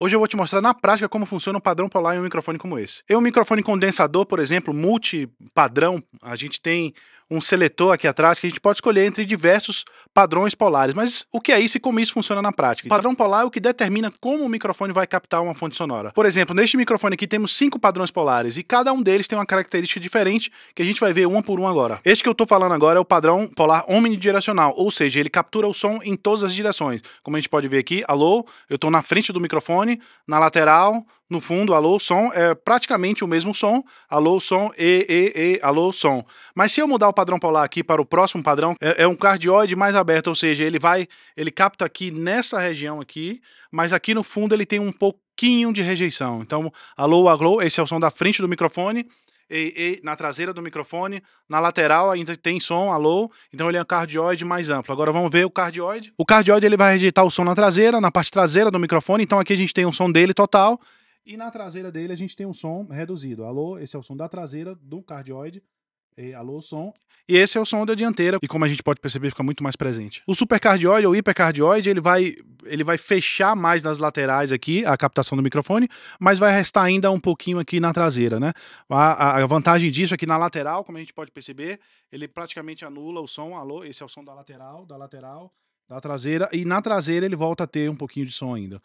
Hoje eu vou te mostrar na prática como funciona o padrão polar em um microfone como esse. Em um microfone condensador, por exemplo, multi-padrão, a gente tem um seletor aqui atrás que a gente pode escolher entre diversos padrões polares. Mas o que é isso e como isso funciona na prática? O padrão polar é o que determina como o microfone vai captar uma fonte sonora. Por exemplo, neste microfone aqui temos cinco padrões polares e cada um deles tem uma característica diferente que a gente vai ver um por um agora. Este que eu estou falando agora é o padrão polar omnidirecional, ou seja, ele captura o som em todas as direções. Como a gente pode ver aqui, alô, eu estou na frente do microfone, na lateral, no fundo, alô, som, é praticamente o mesmo som, alô, som, e, e, e, alô, som. Mas se eu mudar o padrão polar aqui para o próximo padrão, é, é um cardioide mais aberto, ou seja, ele vai, ele capta aqui nessa região aqui, mas aqui no fundo ele tem um pouquinho de rejeição. Então, alô, alô, esse é o som da frente do microfone, e, e, na traseira do microfone, na lateral ainda tem som, alô, então ele é um cardioide mais amplo. Agora vamos ver o cardioide. O cardioide ele vai rejeitar o som na traseira, na parte traseira do microfone, então aqui a gente tem um som dele total, e na traseira dele a gente tem um som reduzido. Alô, esse é o som da traseira do cardioide. E, alô, som. E esse é o som da dianteira. E como a gente pode perceber, fica muito mais presente. O supercardioide ou hipercardioide, ele vai, ele vai fechar mais nas laterais aqui, a captação do microfone, mas vai restar ainda um pouquinho aqui na traseira, né? A, a vantagem disso é que na lateral, como a gente pode perceber, ele praticamente anula o som. Alô, esse é o som da lateral, da lateral, da traseira. E na traseira ele volta a ter um pouquinho de som ainda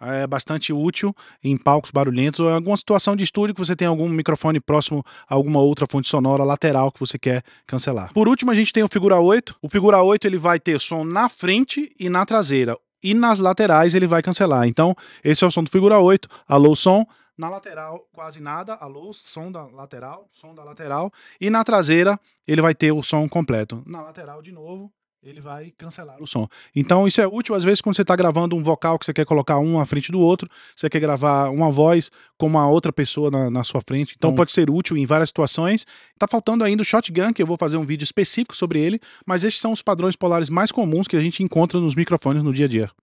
é bastante útil em palcos barulhentos ou em é alguma situação de estúdio que você tem algum microfone próximo a alguma outra fonte sonora lateral que você quer cancelar. Por último, a gente tem o figura 8. O figura 8 ele vai ter som na frente e na traseira e nas laterais ele vai cancelar. Então, esse é o som do figura 8, alô som, na lateral, quase nada. Alô, som da lateral, som da lateral. E na traseira, ele vai ter o som completo. Na lateral, de novo ele vai cancelar o som. Então isso é útil às vezes quando você está gravando um vocal que você quer colocar um à frente do outro, você quer gravar uma voz com uma outra pessoa na, na sua frente. Então hum. pode ser útil em várias situações. Tá faltando ainda o shotgun, que eu vou fazer um vídeo específico sobre ele, mas esses são os padrões polares mais comuns que a gente encontra nos microfones no dia a dia.